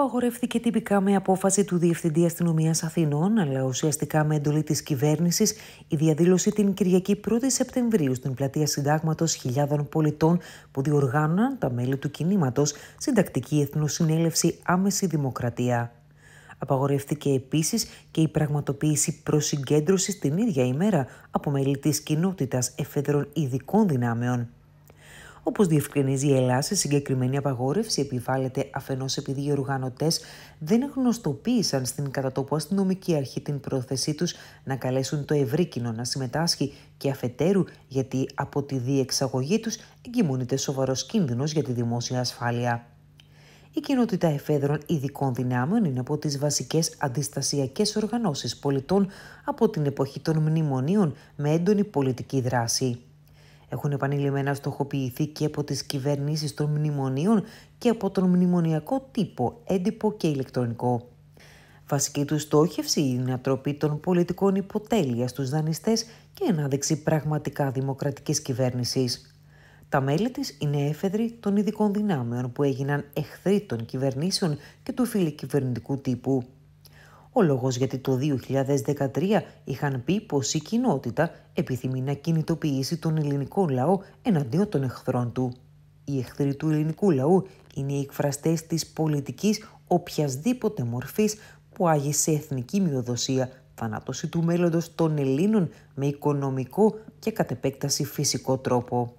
απαγορεύθηκε τυπικά με απόφαση του Διευθυντή Αστυνομίας Αθηνών, αλλά ουσιαστικά με εντολή της κυβέρνησης, η διαδήλωση την Κυριακή 1η Σεπτεμβρίου στην πλατεία Συντάγματος χιλιάδων πολιτών που διοργάνωναν τα μέλη του κινήματος Συντακτική Εθνοσυνέλευση Άμεση Δημοκρατία. Απαγορεύτηκε επίσης και η πραγματοποίηση προσυγκέντρωσης την ίδια ημέρα από μέλη της κοινότητας εφεδρών ειδικών δυνάμεων. Όπως διευκρινίζει η Ελλάδα, η συγκεκριμένη απαγόρευση επιβάλλεται αφενός επειδή οι οργανωτές δεν γνωστοποίησαν στην κατατοπού αστυνομική αρχή την πρόθεσή τους να καλέσουν το ευρύ κοινό να συμμετάσχει και αφετέρου γιατί από τη διεξαγωγή τους εγκυμονείται σοβαρός κίνδυνος για τη δημόσια ασφάλεια. Η κοινότητα εφέδρων ειδικών δυνάμεων είναι από τις βασικές αντιστασιακές οργανώσεις πολιτών από την εποχή των μνημονίων με έντονη πολιτική δράση έχουν επανειλημμένα στοχοποιηθεί και από τις κυβερνήσεις των μνημονίων και από τον μνημονιακό τύπο, έντυπο και ηλεκτρονικό. Βασική του στόχευση είναι η ανατροπή των πολιτικών υποτέλεια στους δανειστές και ανάδειξη πραγματικά δημοκρατικής κυβέρνησης. Τα μέλη της είναι έφεδροι των ειδικών δυνάμεων που έγιναν εχθροί των κυβερνήσεων και του φιλικυβερνητικού τύπου. Ο λόγος γιατί το 2013 είχαν πει πως η κοινότητα επιθυμεί να κινητοποιήσει τον ελληνικό λαό εναντίον των εχθρών του. Οι εχθροί του ελληνικού λαού είναι οι εκφραστές της πολιτικής οποιασδήποτε μορφής που άγισε εθνική μειοδοσία, θανάτωση του μέλλοντος των Ελλήνων με οικονομικό και κατ' επέκταση φυσικό τρόπο.